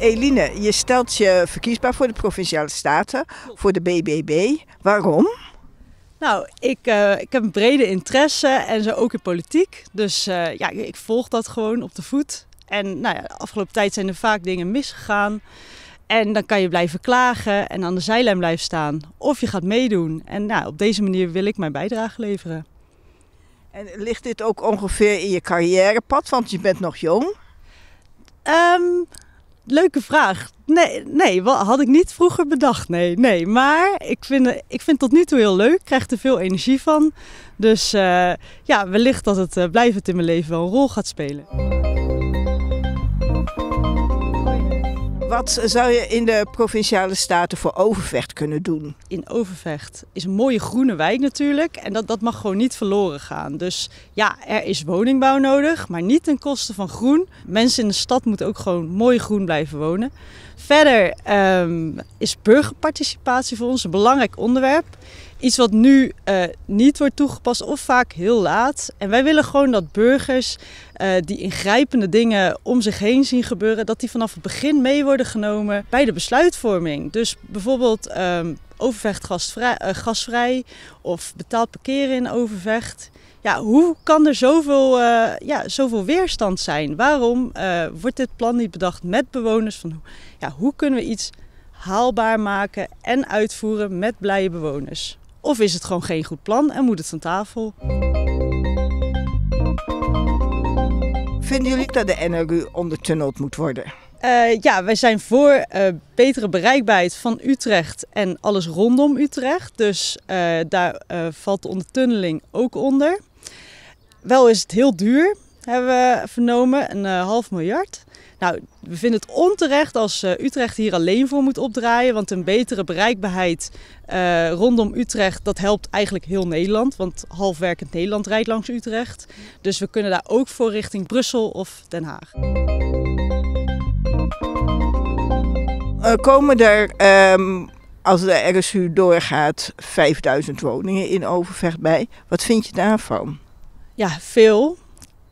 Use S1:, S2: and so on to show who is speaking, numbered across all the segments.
S1: Eline, je stelt je verkiesbaar voor de Provinciale Staten, voor de BBB. Waarom?
S2: Nou, ik, eh, ik heb een brede interesse en zo ook in politiek. Dus eh, ja, ik volg dat gewoon op de voet. En nou ja, de afgelopen tijd zijn er vaak dingen misgegaan. En dan kan je blijven klagen en aan de zijlijn blijven staan. Of je gaat meedoen. En nou, op deze manier wil ik mijn bijdrage leveren.
S1: En ligt dit ook ongeveer in je carrièrepad? Want je bent nog jong. Ehm, leuke vraag. Nee, nee, wat had ik niet vroeger bedacht. Nee, nee.
S2: Maar ik vind, ik vind het tot nu toe heel leuk. Ik krijg er veel energie van. Dus eh, ja, wellicht dat het uh, blijvend in mijn leven wel een rol gaat spelen. Wat zou je in de provinciale staten voor Overvecht kunnen doen? In Overvecht is een mooie groene wijk natuurlijk. En dat, dat mag gewoon niet verloren gaan. Dus ja, er is woningbouw nodig, maar niet ten koste van groen. Mensen in de stad moeten ook gewoon mooi groen blijven wonen. Verder ehm, is burgerparticipatie voor ons een belangrijk onderwerp. Iets wat nu eh, niet wordt toegepast of vaak heel laat. En wij willen gewoon dat burgers eh, die ingrijpende dingen om zich heen zien gebeuren, dat die vanaf het begin mee worden genomen bij de besluitvorming. Dus bijvoorbeeld ehm, Overvecht gasvrij, eh, gasvrij, of betaald parkeren in Overvecht. Ja, hoe kan er zoveel, ja, zoveel weerstand zijn? Waarom wordt dit plan niet bedacht met bewoners? Van, ja, hoe kunnen we iets haalbaar maken en uitvoeren met blije bewoners? Of is het gewoon geen goed plan en moet het van tafel? Vinden jullie dat de NRU ondertunneld moet worden? Eh, ja, wij zijn voor eh, betere bereikbaarheid van Utrecht en alles rondom Utrecht. Dus eh, daar valt de ondertunneling ook onder. Wel is het heel duur, hebben we vernomen, een half miljard. Nou, we vinden het onterecht als eh, Utrecht hier alleen voor moet opdraaien. Want een betere bereikbaarheid eh, rondom Utrecht, dat helpt eigenlijk heel Nederland. Want halfwerkend Nederland rijdt langs Utrecht. Dus we kunnen daar ook voor richting Brussel of Den Haag.
S1: Uh, komen er, um, als de RSU doorgaat, 5000 woningen in Overvecht bij? Wat vind je daarvan?
S2: Ja, veel.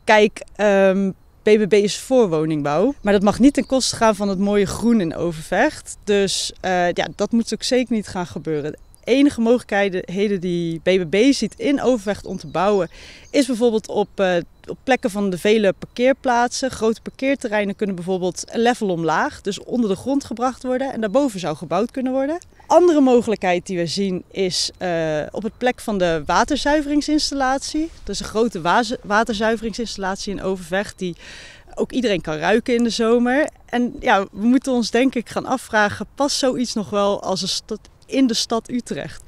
S2: Kijk, ehm, BBB is voor woningbouw. Maar dat mag niet ten koste gaan van het mooie groen in Overvecht. Dus eh, ja, dat moet ook zeker niet gaan gebeuren. De enige mogelijkheden die BBB ziet in Overvecht om te bouwen... is bijvoorbeeld op, eh, op plekken van de vele parkeerplaatsen. Grote parkeerterreinen kunnen bijvoorbeeld level omlaag. Dus onder de grond gebracht worden. En daarboven zou gebouwd kunnen worden andere mogelijkheid die we zien is eh, op het plek van de waterzuiveringsinstallatie. Dat is een grote waterzuiveringsinstallatie in Overvecht die ook iedereen kan ruiken in de zomer. En ja, we moeten ons denk ik gaan afvragen, past zoiets nog wel als een in de stad Utrecht?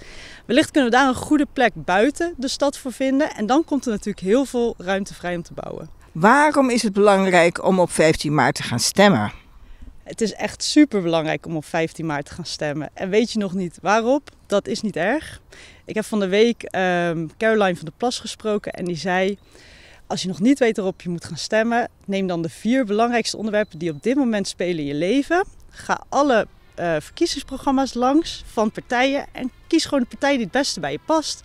S2: Wellicht kunnen we daar een goede plek buiten de stad voor vinden. En dan komt er natuurlijk heel veel ruimte vrij om te bouwen.
S1: Waarom is het belangrijk om op 15 maart te gaan stemmen?
S2: Het is echt super belangrijk om op 15 maart te gaan stemmen. En weet je nog niet waarop? Dat is niet erg. Ik heb van de week um, Caroline van der Plas gesproken en die zei: Als je nog niet weet waarop je moet gaan stemmen, neem dan de vier belangrijkste onderwerpen die op dit moment spelen in je leven. Ga alle eh, verkiezingsprogramma's langs van partijen en kies gewoon de partij die het beste bij je past.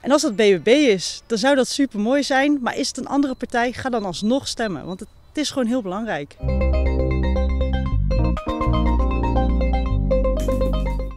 S2: En als dat BBB is, dan zou dat super mooi zijn. Maar is het een andere partij, ga dan alsnog stemmen. Want het is gewoon heel belangrijk.